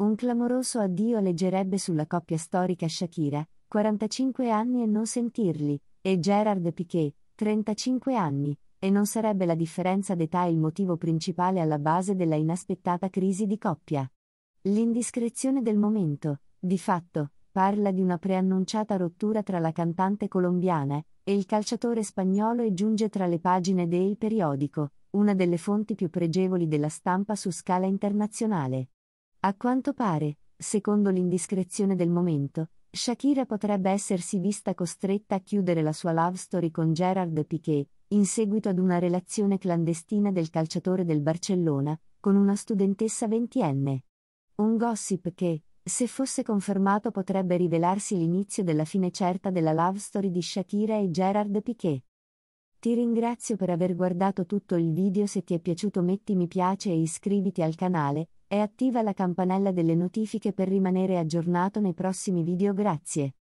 Un clamoroso addio leggerebbe sulla coppia storica Shakira, 45 anni e non sentirli, e Gerard Piquet, 35 anni, e non sarebbe la differenza d'età il motivo principale alla base della inaspettata crisi di coppia. L'indiscrezione del momento, di fatto, parla di una preannunciata rottura tra la cantante colombiana e il calciatore spagnolo e giunge tra le pagine del periodico, una delle fonti più pregevoli della stampa su scala internazionale. A quanto pare, secondo l'indiscrezione del momento, Shakira potrebbe essersi vista costretta a chiudere la sua love story con Gerard Piquet, in seguito ad una relazione clandestina del calciatore del Barcellona, con una studentessa ventienne. Un gossip che, se fosse confermato, potrebbe rivelarsi l'inizio della fine certa della love story di Shakira e Gerard Piquet. Ti ringrazio per aver guardato tutto il video se ti è piaciuto metti mi piace e iscriviti al canale, e attiva la campanella delle notifiche per rimanere aggiornato nei prossimi video grazie.